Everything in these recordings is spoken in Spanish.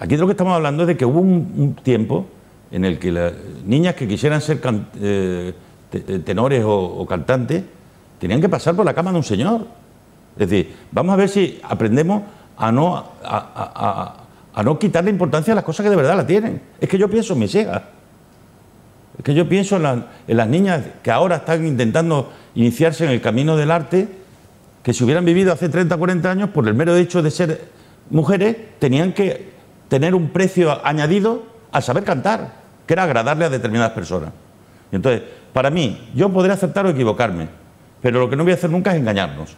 Aquí lo que estamos hablando es de que hubo un, tiempo en el que las niñas que quisieran ser eh, tenores o, cantantes tenían que pasar por la cama de un señor. Es decir, vamos a ver si aprendemos a no, quitarle importancia a las cosas que de verdad la tienen. Es que yo pienso en mis hijas. Es que yo pienso en, las niñas que ahora están intentando iniciarse en el camino del arte, que si hubieran vivido hace 30, o 40 años, por el mero hecho de ser mujeres, tenían que tener un precio añadido al saber cantar, que era agradarle a determinadas personas. entonces, para mí, yo podría aceptar o equivocarme, pero lo que no voy a hacer nunca es engañarnos.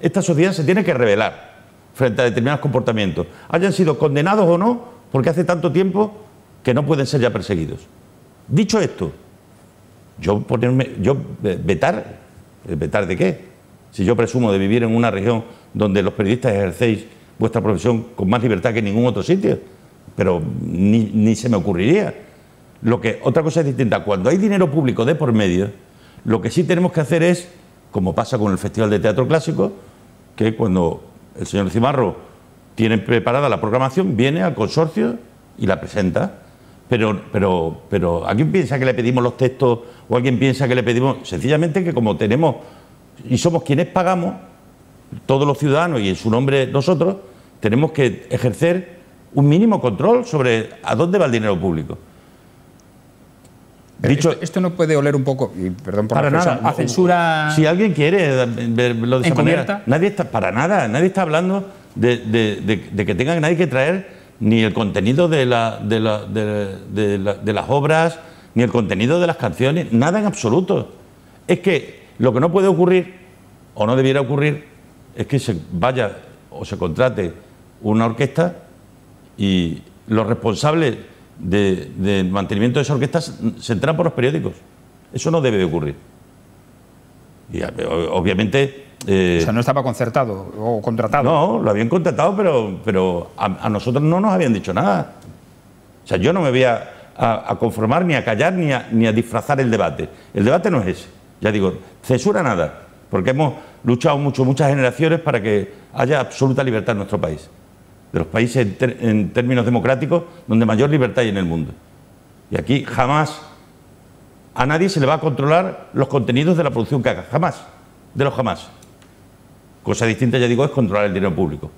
Esta sociedad se tiene que revelar frente a determinados comportamientos, hayan sido condenados o no, porque hace tanto tiempo que no pueden ser ya perseguidos. Dicho esto, yo ponerme, yo eh, vetar, eh, vetar de qué? Si yo presumo de vivir en una región donde los periodistas ejercéis vuestra profesión con más libertad que en ningún otro sitio, pero ni, se me ocurriría. Lo que, otra cosa es distinta, cuando hay dinero público de por medio, lo que sí tenemos que hacer es, como pasa con el Festival de Teatro Clásico, que cuando el señor Cimarro tiene preparada la programación, viene al consorcio y la presenta. Pero, pero, pero ¿a quién piensa que le pedimos los textos o alguien piensa que le pedimos? Sencillamente que como tenemos y somos quienes pagamos, todos los ciudadanos y en su nombre nosotros, tenemos que ejercer un mínimo control sobre a dónde va el dinero público. Dicho, esto, no puede oler un poco, y perdón por a censura. Si alguien quiere eh, verlo de esa manera, nadie está para nada, nadie está hablando de, que tenga nadie que traer ni el contenido de, la, de, las obras, ni el contenido de las canciones, nada en absoluto. Es que lo que no puede ocurrir, o no debiera ocurrir, es que se vaya o se contrate una orquesta y los responsables del de mantenimiento de esas orquestas se entran por los periódicos. Eso no debe de ocurrir. Y eh, obviamente... Eh, o sea, no estaba concertado o contratado. No, lo habían contratado, pero, pero a, nosotros no nos habían dicho nada. O sea, yo no me voy a, conformar ni a callar ni a, ni a, disfrazar el debate. El debate no es ese. Ya digo, cesura nada, porque hemos luchado mucho, muchas generaciones para que haya absoluta libertad en nuestro país de los países en, términos democráticos donde mayor libertad hay en el mundo. Y aquí jamás a nadie se le va a controlar los contenidos de la producción que haga, jamás, de los jamás. Cosa distinta, ya digo, es controlar el dinero público.